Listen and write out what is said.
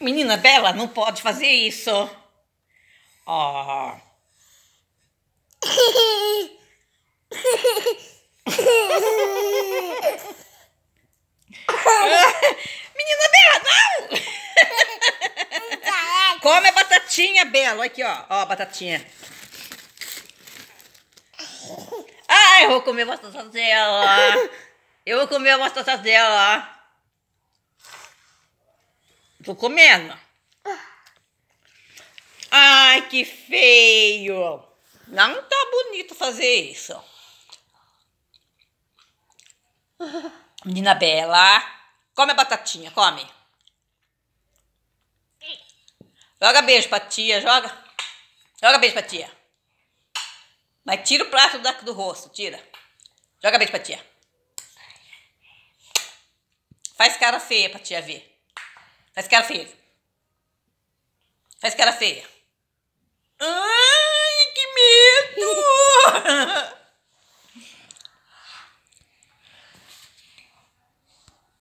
Menina Bela, não pode fazer isso. Ó. Oh. Menina Bela, não! Come a batatinha, Bela. Aqui, ó. Ó, a batatinha. Ah, eu vou comer a batata dela. Eu vou comer a batata dela. Tô comendo. Ai, que feio. Não tá bonito fazer isso. Menina Bela, come a batatinha, come. Joga beijo pra tia, joga. Joga beijo pra tia. Mas tira o prato do, do rosto, tira. Joga beijo pra tia. Faz cara feia pra tia ver. Faz cara feia. Faz cara feia.